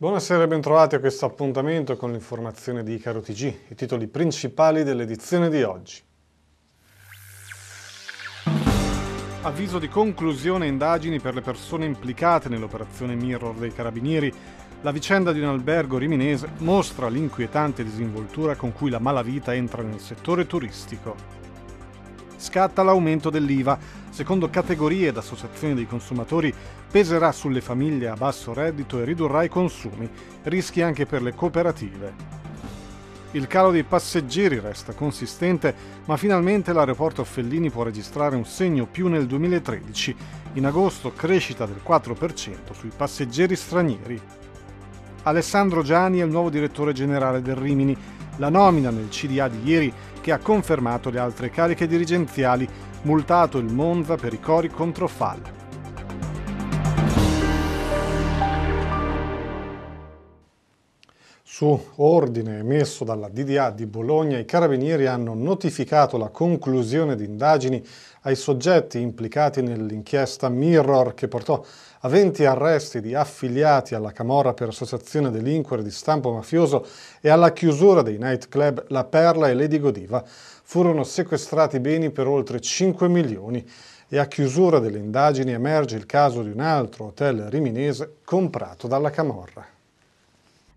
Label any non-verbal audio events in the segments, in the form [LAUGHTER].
Buonasera e bentrovati a questo appuntamento con l'informazione di Icaro TG, i titoli principali dell'edizione di oggi. Avviso di conclusione indagini per le persone implicate nell'operazione Mirror dei Carabinieri. La vicenda di un albergo riminese mostra l'inquietante disinvoltura con cui la malavita entra nel settore turistico. Scatta l'aumento dell'IVA secondo categorie ed associazioni dei consumatori, peserà sulle famiglie a basso reddito e ridurrà i consumi, rischi anche per le cooperative. Il calo dei passeggeri resta consistente, ma finalmente l'aeroporto Fellini può registrare un segno più nel 2013, in agosto crescita del 4% sui passeggeri stranieri. Alessandro Gianni è il nuovo direttore generale del Rimini, la nomina nel CDA di ieri che ha confermato le altre cariche dirigenziali multato il Monza per i cori contro Falla. Su ordine emesso dalla DDA di Bologna, i carabinieri hanno notificato la conclusione di indagini ai soggetti implicati nell'inchiesta Mirror che portò a 20 arresti di affiliati alla Camorra per associazione delinquere di stampo mafioso e alla chiusura dei nightclub La Perla e Lady Godiva. Furono sequestrati beni per oltre 5 milioni e a chiusura delle indagini emerge il caso di un altro hotel riminese comprato dalla Camorra.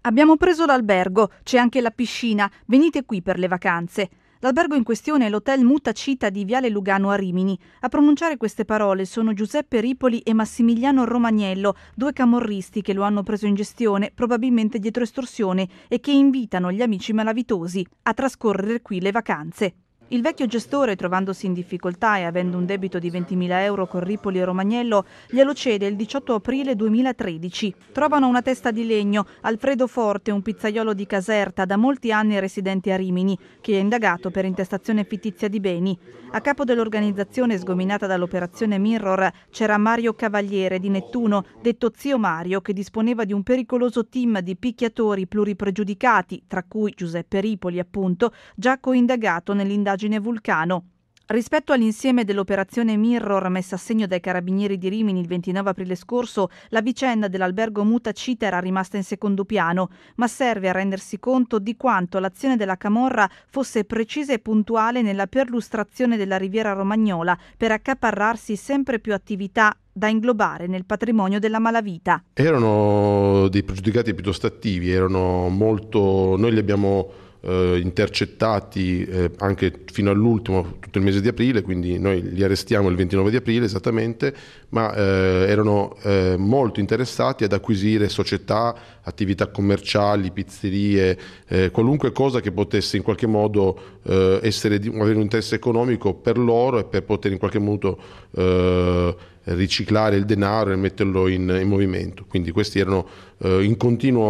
Abbiamo preso l'albergo, c'è anche la piscina, venite qui per le vacanze. L'albergo in questione è l'hotel Mutacita di Viale Lugano a Rimini. A pronunciare queste parole sono Giuseppe Ripoli e Massimiliano Romagnello, due camorristi che lo hanno preso in gestione, probabilmente dietro estorsione, e che invitano gli amici malavitosi a trascorrere qui le vacanze. Il vecchio gestore, trovandosi in difficoltà e avendo un debito di 20.000 euro con Ripoli e Romagnello, glielo cede il 18 aprile 2013. Trovano una testa di legno, Alfredo Forte, un pizzaiolo di Caserta, da molti anni residente a Rimini, che è indagato per intestazione fittizia di beni. A capo dell'organizzazione sgominata dall'operazione Mirror c'era Mario Cavaliere di Nettuno, detto zio Mario, che disponeva di un pericoloso team di picchiatori pluripregiudicati, tra cui Giuseppe Ripoli appunto, già coindagato nell'indagine indagine Vulcano. Rispetto all'insieme dell'operazione Mirror messa a segno dai carabinieri di Rimini il 29 aprile scorso, la vicenda dell'albergo Muta Cita era rimasta in secondo piano, ma serve a rendersi conto di quanto l'azione della Camorra fosse precisa e puntuale nella perlustrazione della riviera romagnola per accaparrarsi sempre più attività da inglobare nel patrimonio della malavita. Erano dei pregiudicati piuttosto attivi, erano molto... noi li abbiamo eh, intercettati eh, anche fino all'ultimo, tutto il mese di aprile, quindi noi li arrestiamo il 29 di aprile esattamente, ma eh, erano eh, molto interessati ad acquisire società, attività commerciali, pizzerie, eh, qualunque cosa che potesse in qualche modo eh, essere, avere un interesse economico per loro e per poter in qualche modo riciclare il denaro e metterlo in, in movimento. Quindi questi erano eh, in continua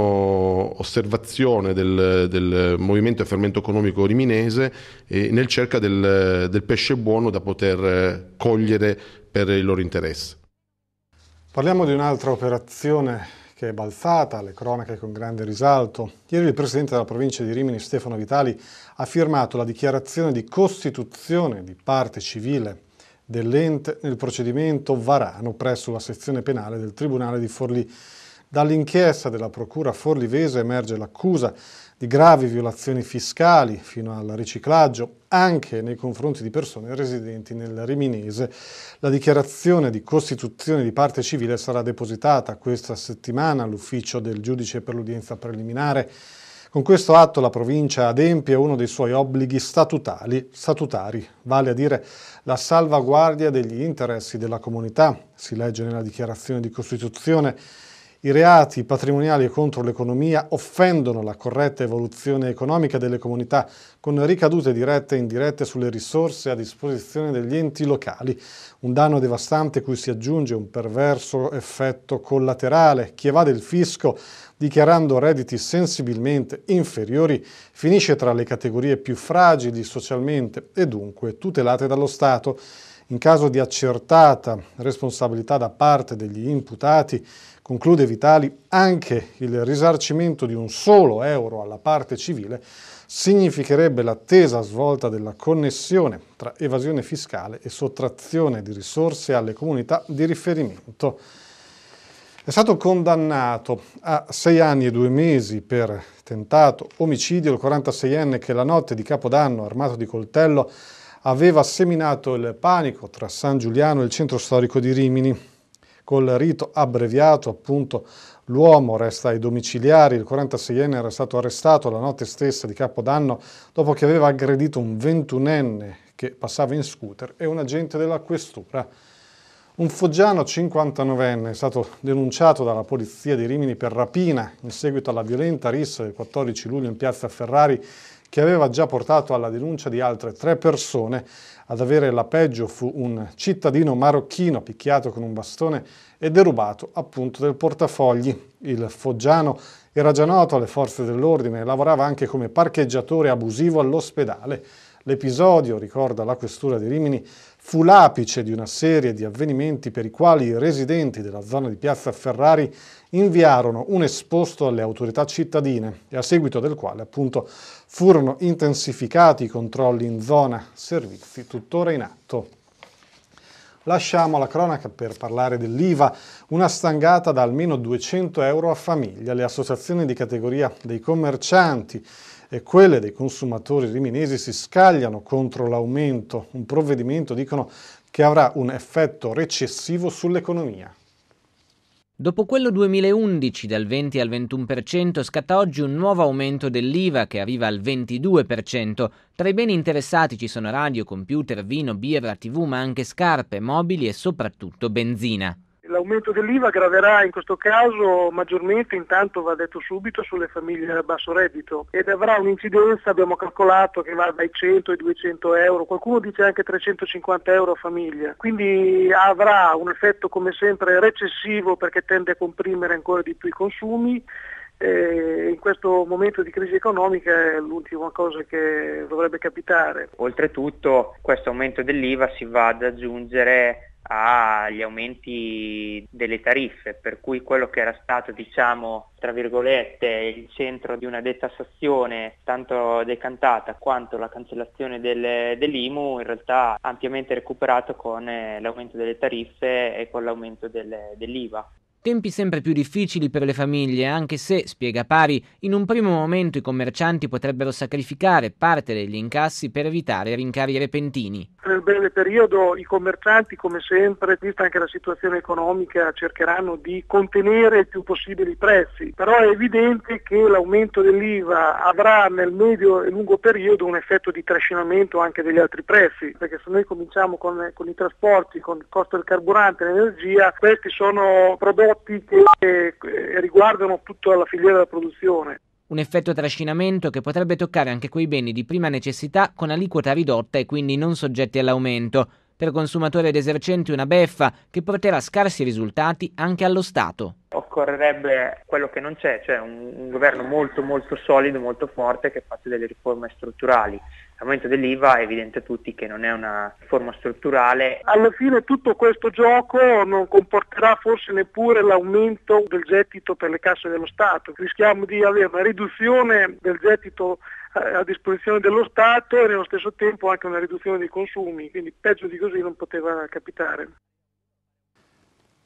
osservazione del, del, movimento e fermento economico riminese e nel cerca del, del pesce buono da poter eh, cogliere per il loro interesse. Parliamo di un'altra operazione che è balzata le cronache con grande risalto. Ieri il presidente della provincia di Rimini, Stefano Vitali, ha firmato la dichiarazione di costituzione di parte civile dell'ente nel procedimento Varano presso la sezione penale del Tribunale di Forlì. Dall'inchiesta della Procura Forlivese emerge l'accusa di gravi violazioni fiscali fino al riciclaggio anche nei confronti di persone residenti nel Riminese. La dichiarazione di costituzione di parte civile sarà depositata questa settimana all'ufficio del giudice per l'udienza preliminare con questo atto la provincia adempie uno dei suoi obblighi statutali, statutari, vale a dire la salvaguardia degli interessi della comunità, si legge nella dichiarazione di Costituzione i reati patrimoniali contro l'economia offendono la corretta evoluzione economica delle comunità, con ricadute dirette e indirette sulle risorse a disposizione degli enti locali. Un danno devastante cui si aggiunge un perverso effetto collaterale. Chi evade il fisco, dichiarando redditi sensibilmente inferiori, finisce tra le categorie più fragili socialmente e dunque tutelate dallo Stato in caso di accertata responsabilità da parte degli imputati, conclude Vitali, anche il risarcimento di un solo euro alla parte civile significherebbe l'attesa svolta della connessione tra evasione fiscale e sottrazione di risorse alle comunità di riferimento. È stato condannato a sei anni e due mesi per tentato omicidio il 46enne che la notte di Capodanno, armato di coltello, aveva seminato il panico tra San Giuliano e il centro storico di Rimini. Col rito abbreviato, appunto, l'uomo resta ai domiciliari. Il 46enne era stato arrestato la notte stessa di Capodanno dopo che aveva aggredito un 21enne che passava in scooter e un agente della questura. Un foggiano 59enne è stato denunciato dalla polizia di Rimini per rapina in seguito alla violenta rissa del 14 luglio in piazza Ferrari che aveva già portato alla denuncia di altre tre persone. Ad avere la peggio fu un cittadino marocchino picchiato con un bastone e derubato appunto del portafogli. Il foggiano era già noto alle forze dell'ordine e lavorava anche come parcheggiatore abusivo all'ospedale. L'episodio, ricorda la questura di Rimini, fu l'apice di una serie di avvenimenti per i quali i residenti della zona di Piazza Ferrari inviarono un esposto alle autorità cittadine e a seguito del quale appunto furono intensificati i controlli in zona, servizi tuttora in atto. Lasciamo la cronaca per parlare dell'IVA, una stangata da almeno 200 euro a famiglia. Le associazioni di categoria dei commercianti e quelle dei consumatori riminesi si scagliano contro l'aumento, un provvedimento dicono che avrà un effetto recessivo sull'economia. Dopo quello 2011 dal 20 al 21% scatta oggi un nuovo aumento dell'IVA che arriva al 22%. Tra i beni interessati ci sono radio, computer, vino, birra, tv ma anche scarpe, mobili e soprattutto benzina l'aumento dell'IVA graverà in questo caso maggiormente, intanto va detto subito, sulle famiglie a basso reddito ed avrà un'incidenza, abbiamo calcolato, che va dai 100 ai 200 euro, qualcuno dice anche 350 euro a famiglia, quindi avrà un effetto come sempre recessivo perché tende a comprimere ancora di più i consumi eh, in questo momento di crisi economica è l'ultima cosa che dovrebbe capitare. Oltretutto questo aumento dell'IVA si va ad aggiungere agli aumenti delle tariffe, per cui quello che era stato, diciamo, tra virgolette, il centro di una detassazione tanto decantata quanto la cancellazione del, dell'IMU, in realtà ampiamente recuperato con eh, l'aumento delle tariffe e con l'aumento del, dell'IVA. Tempi sempre più difficili per le famiglie, anche se, spiega Pari, in un primo momento i commercianti potrebbero sacrificare parte degli incassi per evitare rincari repentini. Nel breve periodo i commercianti, come sempre, vista anche la situazione economica, cercheranno di contenere il più possibile i prezzi, però è evidente che l'aumento dell'IVA avrà nel medio e lungo periodo un effetto di trascinamento anche degli altri prezzi, perché se noi cominciamo con, con i trasporti, con il costo del carburante, l'energia, questi sono problemi prodotti che eh, riguardano tutta la filiera della produzione. Un effetto trascinamento che potrebbe toccare anche quei beni di prima necessità con aliquota ridotta e quindi non soggetti all'aumento. Per consumatori ed esercenti una beffa che porterà scarsi risultati anche allo Stato. Occorrerebbe quello che non c'è, cioè un, un governo molto molto solido, molto forte che faccia delle riforme strutturali L'aumento dell'IVA è evidente a tutti che non è una forma strutturale. Alla fine tutto questo gioco non comporterà forse neppure l'aumento del gettito per le casse dello Stato. Rischiamo di avere una riduzione del gettito eh, a disposizione dello Stato e nello stesso tempo anche una riduzione dei consumi, quindi peggio di così non poteva capitare.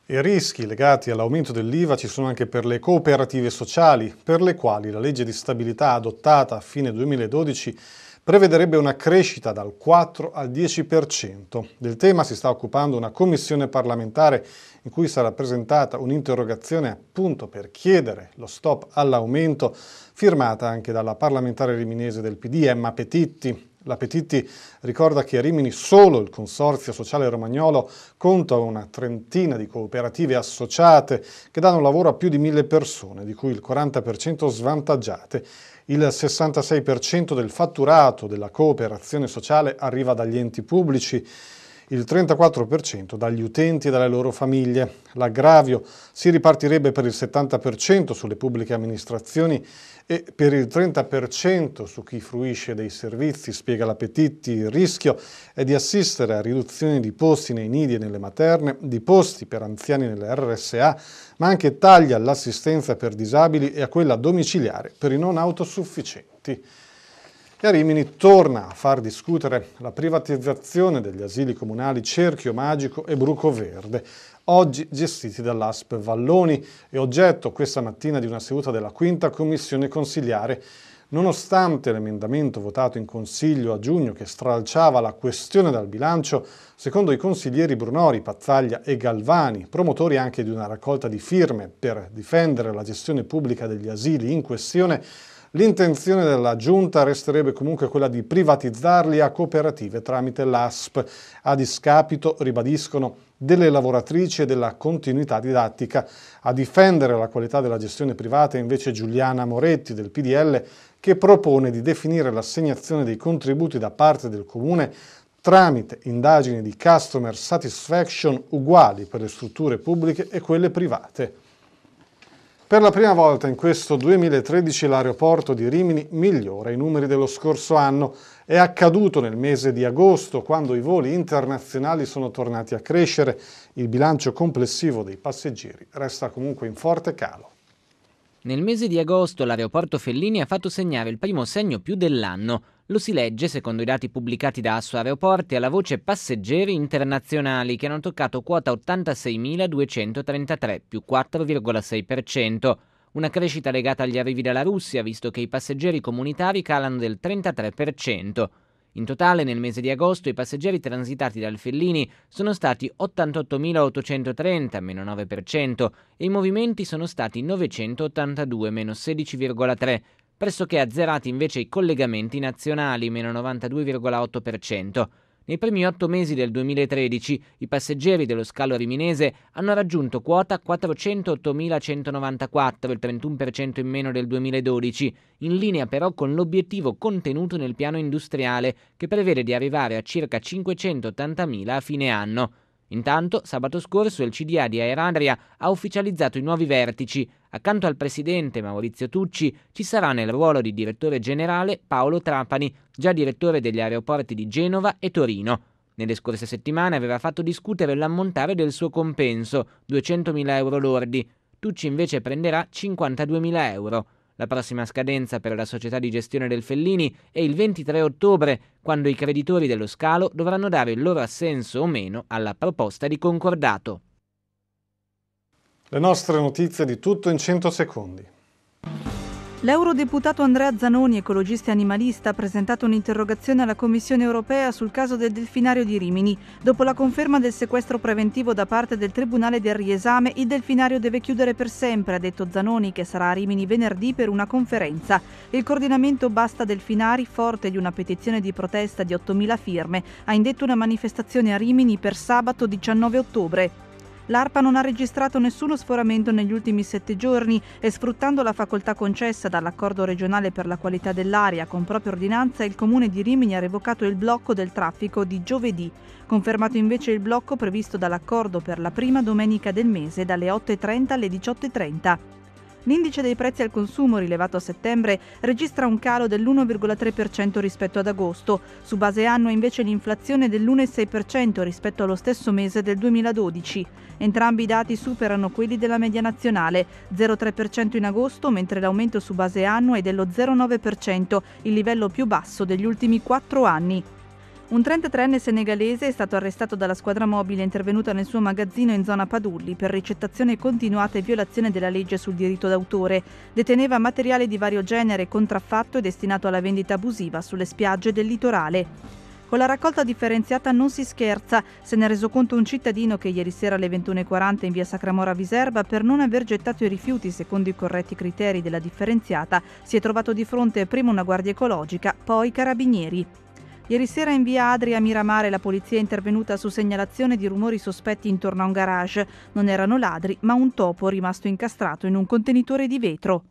I rischi legati all'aumento dell'IVA ci sono anche per le cooperative sociali, per le quali la legge di stabilità adottata a fine 2012 prevederebbe una crescita dal 4 al 10%. Del tema si sta occupando una commissione parlamentare in cui sarà presentata un'interrogazione appunto per chiedere lo stop all'aumento, firmata anche dalla parlamentare riminese del PD Emma Petitti, la Petitti ricorda che a Rimini solo il Consorzio Sociale Romagnolo conta una trentina di cooperative associate che danno lavoro a più di mille persone, di cui il 40% svantaggiate. Il 66% del fatturato della cooperazione sociale arriva dagli enti pubblici, il 34% dagli utenti e dalle loro famiglie. L'aggravio si ripartirebbe per il 70% sulle pubbliche amministrazioni e per il 30% su chi fruisce dei servizi, spiega l'Appetti, il rischio è di assistere a riduzioni di posti nei nidi e nelle materne, di posti per anziani nelle RSA, ma anche tagli all'assistenza per disabili e a quella domiciliare per i non autosufficienti. E a Rimini torna a far discutere la privatizzazione degli asili comunali Cerchio Magico e Bruco Verde, oggi gestiti dall'ASP Valloni e oggetto questa mattina di una seduta della quinta commissione consiliare Nonostante l'emendamento votato in Consiglio a giugno che stralciava la questione dal bilancio, secondo i consiglieri Brunori, Pazzaglia e Galvani, promotori anche di una raccolta di firme per difendere la gestione pubblica degli asili in questione, L'intenzione della Giunta resterebbe comunque quella di privatizzarli a cooperative tramite l'ASP, a discapito, ribadiscono, delle lavoratrici e della continuità didattica. A difendere la qualità della gestione privata è invece Giuliana Moretti del PDL che propone di definire l'assegnazione dei contributi da parte del Comune tramite indagini di customer satisfaction uguali per le strutture pubbliche e quelle private. Per la prima volta in questo 2013 l'aeroporto di Rimini migliora i numeri dello scorso anno. È accaduto nel mese di agosto, quando i voli internazionali sono tornati a crescere. Il bilancio complessivo dei passeggeri resta comunque in forte calo. Nel mese di agosto l'aeroporto Fellini ha fatto segnare il primo segno più dell'anno, lo si legge, secondo i dati pubblicati da Asso Aeroporti, alla voce passeggeri internazionali che hanno toccato quota 86.233 più 4,6%, una crescita legata agli arrivi dalla Russia, visto che i passeggeri comunitari calano del 33%. In totale nel mese di agosto i passeggeri transitati dal Fellini sono stati 88.830, meno 9%, e i movimenti sono stati 982, meno 16,3%, pressoché azzerati invece i collegamenti nazionali, meno 92,8%. Nei primi otto mesi del 2013 i passeggeri dello scalo riminese hanno raggiunto quota 408.194, il 31% in meno del 2012, in linea però con l'obiettivo contenuto nel piano industriale che prevede di arrivare a circa 580.000 a fine anno. Intanto, sabato scorso il CDA di Aeranria ha ufficializzato i nuovi vertici. Accanto al presidente Maurizio Tucci ci sarà nel ruolo di direttore generale Paolo Trapani, già direttore degli aeroporti di Genova e Torino. Nelle scorse settimane aveva fatto discutere l'ammontare del suo compenso, 200.000 euro lordi. Tucci invece prenderà 52.000 euro. La prossima scadenza per la società di gestione del Fellini è il 23 ottobre, quando i creditori dello scalo dovranno dare il loro assenso o meno alla proposta di concordato. Le nostre notizie di tutto in 100 secondi. L'eurodeputato Andrea Zanoni, ecologista e animalista, ha presentato un'interrogazione alla Commissione europea sul caso del delfinario di Rimini. Dopo la conferma del sequestro preventivo da parte del Tribunale del Riesame, il delfinario deve chiudere per sempre, ha detto Zanoni, che sarà a Rimini venerdì per una conferenza. Il coordinamento Basta Delfinari, forte di una petizione di protesta di 8.000 firme, ha indetto una manifestazione a Rimini per sabato 19 ottobre. L'ARPA non ha registrato nessuno sforamento negli ultimi sette giorni e sfruttando la facoltà concessa dall'accordo regionale per la qualità dell'aria con propria ordinanza, il comune di Rimini ha revocato il blocco del traffico di giovedì, confermato invece il blocco previsto dall'accordo per la prima domenica del mese dalle 8.30 alle 18.30. L'indice dei prezzi al consumo rilevato a settembre registra un calo dell'1,3% rispetto ad agosto. Su base annua invece l'inflazione dell'1,6% rispetto allo stesso mese del 2012. Entrambi i dati superano quelli della media nazionale, 0,3% in agosto, mentre l'aumento su base annua è dello 0,9%, il livello più basso degli ultimi quattro anni. Un 33enne senegalese è stato arrestato dalla squadra mobile intervenuta nel suo magazzino in zona Padulli per ricettazione continuata e violazione della legge sul diritto d'autore. Deteneva materiale di vario genere contraffatto e destinato alla vendita abusiva sulle spiagge del litorale. Con la raccolta differenziata non si scherza, se ne è reso conto un cittadino che ieri sera alle 21.40 in via Sacramora Viserba per non aver gettato i rifiuti secondo i corretti criteri della differenziata si è trovato di fronte prima una guardia ecologica, poi carabinieri. Ieri sera in via Adria a Miramare la polizia è intervenuta su segnalazione di rumori sospetti intorno a un garage. Non erano ladri, ma un topo rimasto incastrato in un contenitore di vetro.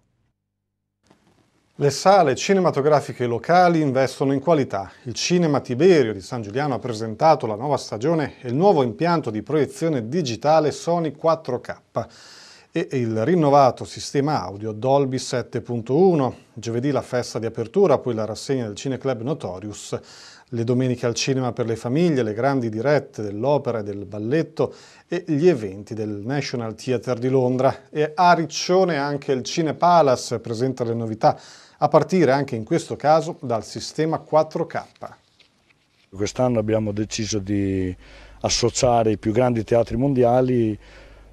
Le sale cinematografiche locali investono in qualità. Il Cinema Tiberio di San Giuliano ha presentato la nuova stagione e il nuovo impianto di proiezione digitale Sony 4K e il rinnovato sistema audio Dolby 7.1. Giovedì la festa di apertura, poi la rassegna del Cineclub Notorious, le domeniche al cinema per le famiglie, le grandi dirette dell'opera e del balletto e gli eventi del National Theatre di Londra. E a Riccione anche il Cine Palace presenta le novità, a partire anche in questo caso dal sistema 4K. Quest'anno abbiamo deciso di associare i più grandi teatri mondiali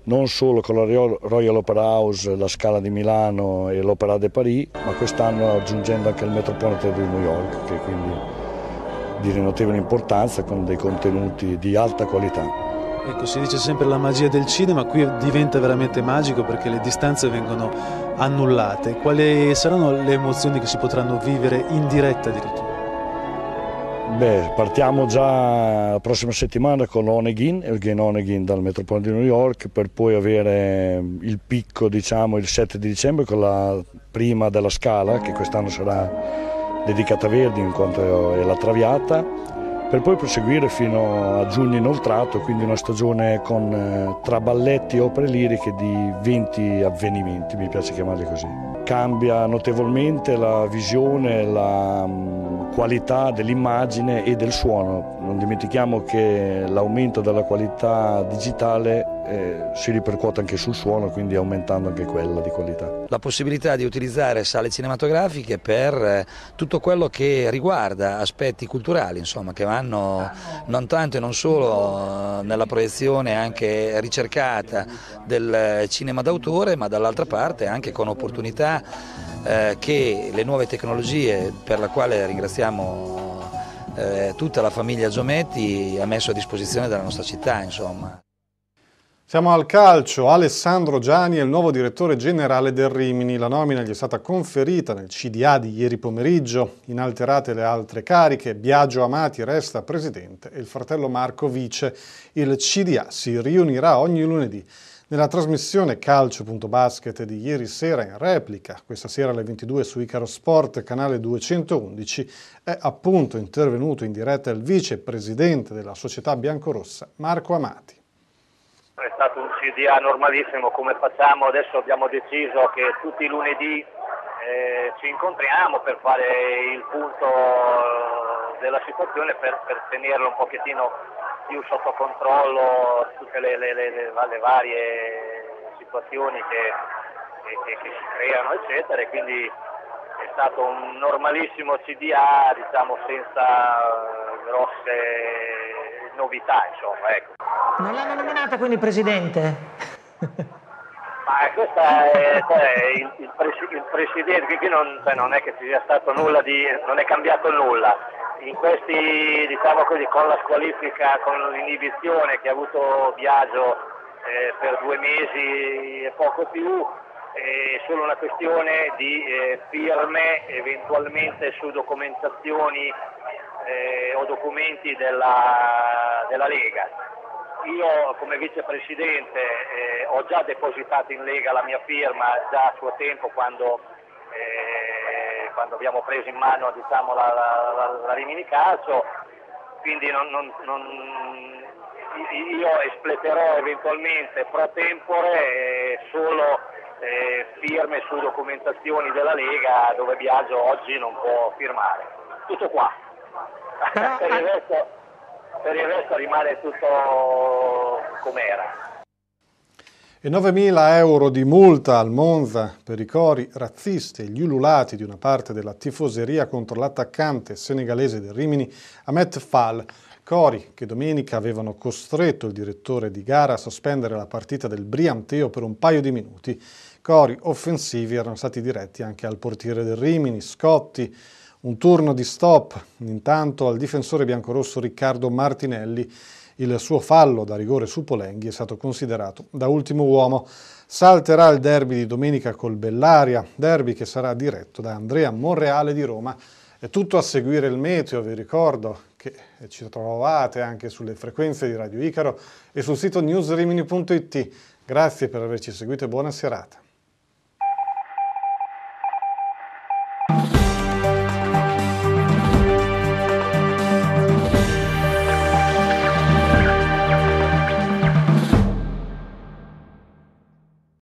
non solo con la Royal Opera House, la Scala di Milano e l'Opera de Paris, ma quest'anno aggiungendo anche il Metropolitan di New York, che quindi di notevole importanza con dei contenuti di alta qualità. Ecco, si dice sempre la magia del cinema, qui diventa veramente magico perché le distanze vengono annullate. Quali saranno le emozioni che si potranno vivere in diretta addirittura? Beh, partiamo già la prossima settimana con Onegin, Eugen Onegin dal Metropolitan di New York per poi avere il picco diciamo il 7 di dicembre con la prima della Scala che quest'anno sarà dedicata a Verdi in quanto è la Traviata per poi proseguire fino a giugno inoltrato, quindi una stagione con eh, tra balletti e opere liriche di 20 avvenimenti, mi piace chiamarli così. Cambia notevolmente la visione, la mm, qualità dell'immagine e del suono. Non dimentichiamo che l'aumento della qualità digitale eh, si ripercuote anche sul suono, quindi aumentando anche quella di qualità. La possibilità di utilizzare sale cinematografiche per eh, tutto quello che riguarda aspetti culturali, insomma, che vanno non tanto e non solo eh, nella proiezione anche ricercata del cinema d'autore, ma dall'altra parte anche con opportunità eh, che le nuove tecnologie, per la quale ringraziamo siamo eh, tutta la famiglia Giometti ha messo a disposizione della nostra città. Insomma. Siamo al calcio, Alessandro Gianni è il nuovo direttore generale del Rimini, la nomina gli è stata conferita nel CDA di ieri pomeriggio, inalterate le altre cariche, Biagio Amati resta presidente e il fratello Marco vice, il CDA si riunirà ogni lunedì. Nella trasmissione calcio.basket di ieri sera in replica, questa sera alle 22 su Icaro Sport, canale 211, è appunto intervenuto in diretta il vicepresidente della società biancorossa Marco Amati. È stato un CDA normalissimo come facciamo, adesso abbiamo deciso che tutti i lunedì eh, ci incontriamo per fare il punto eh, della situazione per, per tenerlo un pochettino più sotto controllo tutte le, le, le, le varie situazioni che, che, che, si creano, eccetera, e quindi è stato un normalissimo CDA, diciamo, senza eh, grosse novità, insomma, ecco. Non l'hanno nominata quindi presidente? Ma questa è, cioè, il, il, presi, il, presidente, qui non, cioè, non, è che ci sia stato nulla di, non è cambiato nulla in questi, diciamo così, con la squalifica, con l'inibizione che ha avuto Biagio eh, per due mesi e poco più, è solo una questione di eh, firme eventualmente su documentazioni eh, o documenti della, della, Lega. Io come vicepresidente eh, ho già depositato in Lega la mia firma già a suo tempo quando eh, quando abbiamo preso in mano diciamo, la, la, la, Rimini Calcio, quindi non, non, non, io espleterò eventualmente pro tempore eh, solo eh, firme su documentazioni della Lega dove Biagio oggi non può firmare. Tutto qua. [LAUGHS] per, il resto, per il resto rimane tutto com'era e 9.000 euro di multa al Monza per i cori razzisti e gli ululati di una parte della tifoseria contro l'attaccante senegalese del Rimini Ahmed Fall, cori che domenica avevano costretto il direttore di gara a sospendere la partita del Brianteo per un paio di minuti. Cori offensivi erano stati diretti anche al portiere del Rimini, Scotti, un turno di stop intanto al difensore biancorosso Riccardo Martinelli. Il suo fallo da rigore su Polenghi è stato considerato da ultimo uomo. Salterà il derby di domenica col Bellaria, derby che sarà diretto da Andrea Monreale di Roma. È tutto a seguire il meteo, vi ricordo che ci trovate anche sulle frequenze di Radio Icaro e sul sito newsrimini.it. Grazie per averci seguito e buona serata.